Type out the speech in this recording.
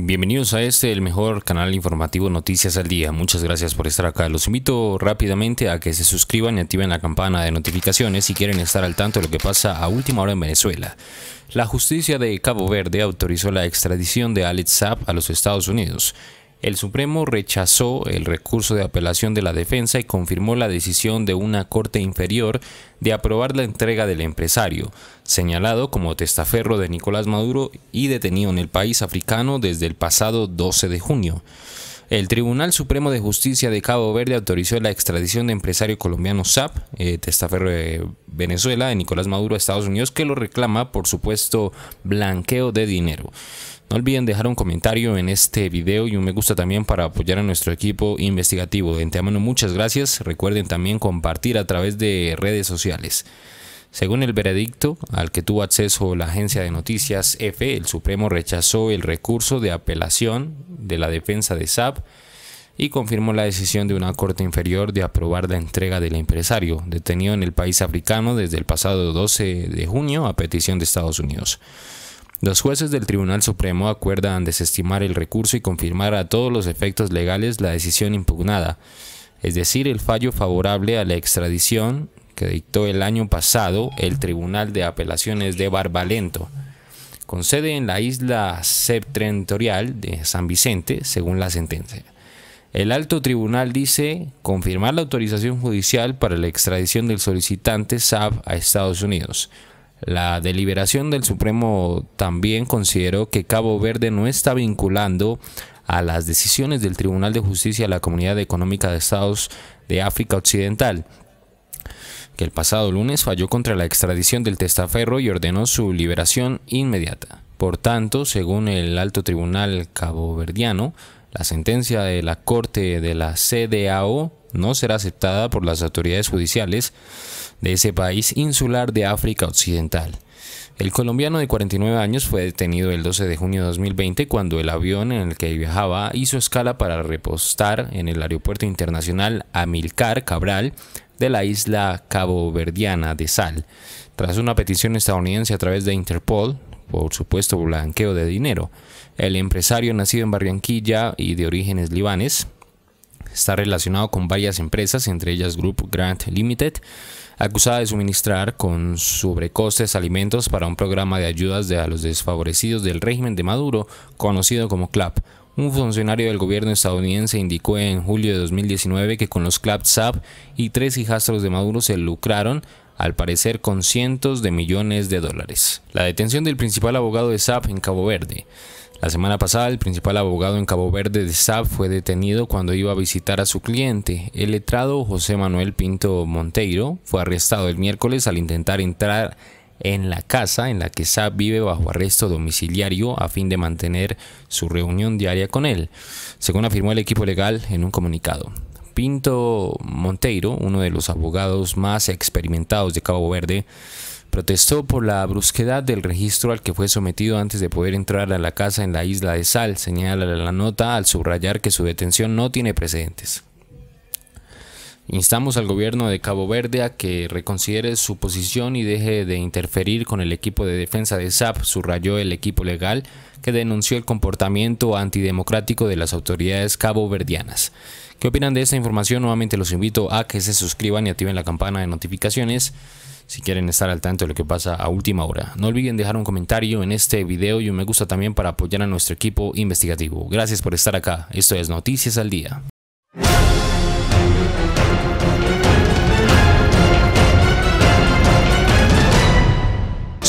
Bienvenidos a este, el mejor canal informativo Noticias al Día. Muchas gracias por estar acá. Los invito rápidamente a que se suscriban y activen la campana de notificaciones si quieren estar al tanto de lo que pasa a última hora en Venezuela. La justicia de Cabo Verde autorizó la extradición de Alex Zap a los Estados Unidos. El Supremo rechazó el recurso de apelación de la defensa y confirmó la decisión de una corte inferior de aprobar la entrega del empresario, señalado como testaferro de Nicolás Maduro y detenido en el país africano desde el pasado 12 de junio. El Tribunal Supremo de Justicia de Cabo Verde autorizó la extradición de empresario colombiano SAP, eh, testaferro de Venezuela, de Nicolás Maduro a Estados Unidos, que lo reclama por supuesto blanqueo de dinero. No olviden dejar un comentario en este video y un me gusta también para apoyar a nuestro equipo investigativo. De antemano muchas gracias. Recuerden también compartir a través de redes sociales. Según el veredicto al que tuvo acceso la agencia de noticias EFE, el Supremo rechazó el recurso de apelación de la defensa de SAP y confirmó la decisión de una corte inferior de aprobar la entrega del empresario detenido en el país africano desde el pasado 12 de junio a petición de Estados Unidos. Los jueces del Tribunal Supremo acuerdan desestimar el recurso y confirmar a todos los efectos legales la decisión impugnada, es decir, el fallo favorable a la extradición que dictó el año pasado el Tribunal de Apelaciones de Barbalento, con sede en la isla septentrional de San Vicente, según la sentencia. El alto tribunal dice confirmar la autorización judicial para la extradición del solicitante Saab a Estados Unidos. La deliberación del Supremo también consideró que Cabo Verde no está vinculando a las decisiones del Tribunal de Justicia de la Comunidad Económica de Estados de África Occidental, que el pasado lunes falló contra la extradición del testaferro y ordenó su liberación inmediata. Por tanto, según el alto tribunal caboverdiano, la sentencia de la Corte de la CDAO no será aceptada por las autoridades judiciales de ese país insular de África Occidental. El colombiano de 49 años fue detenido el 12 de junio de 2020 cuando el avión en el que viajaba hizo escala para repostar en el Aeropuerto Internacional Amilcar Cabral de la isla caboverdiana de Sal, tras una petición estadounidense a través de Interpol, por supuesto blanqueo de dinero. El empresario nacido en Barranquilla y de orígenes libanes está relacionado con varias empresas, entre ellas Group Grant Limited, acusada de suministrar con sobrecostes alimentos para un programa de ayudas a los desfavorecidos del régimen de Maduro, conocido como CLAP, un funcionario del gobierno estadounidense indicó en julio de 2019 que con los SAP y tres hijastros de Maduro se lucraron al parecer con cientos de millones de dólares. La detención del principal abogado de SAP en Cabo Verde. La semana pasada, el principal abogado en Cabo Verde de SAP fue detenido cuando iba a visitar a su cliente. El letrado José Manuel Pinto Monteiro fue arrestado el miércoles al intentar entrar en la casa en la que Saab vive bajo arresto domiciliario a fin de mantener su reunión diaria con él, según afirmó el equipo legal en un comunicado. Pinto Monteiro, uno de los abogados más experimentados de Cabo Verde, protestó por la brusquedad del registro al que fue sometido antes de poder entrar a la casa en la isla de Sal, señala la nota al subrayar que su detención no tiene precedentes. Instamos al gobierno de Cabo Verde a que reconsidere su posición y deje de interferir con el equipo de defensa de SAP, subrayó el equipo legal que denunció el comportamiento antidemocrático de las autoridades caboverdianas. ¿Qué opinan de esta información? Nuevamente los invito a que se suscriban y activen la campana de notificaciones si quieren estar al tanto de lo que pasa a última hora. No olviden dejar un comentario en este video y un me gusta también para apoyar a nuestro equipo investigativo. Gracias por estar acá. Esto es Noticias al Día.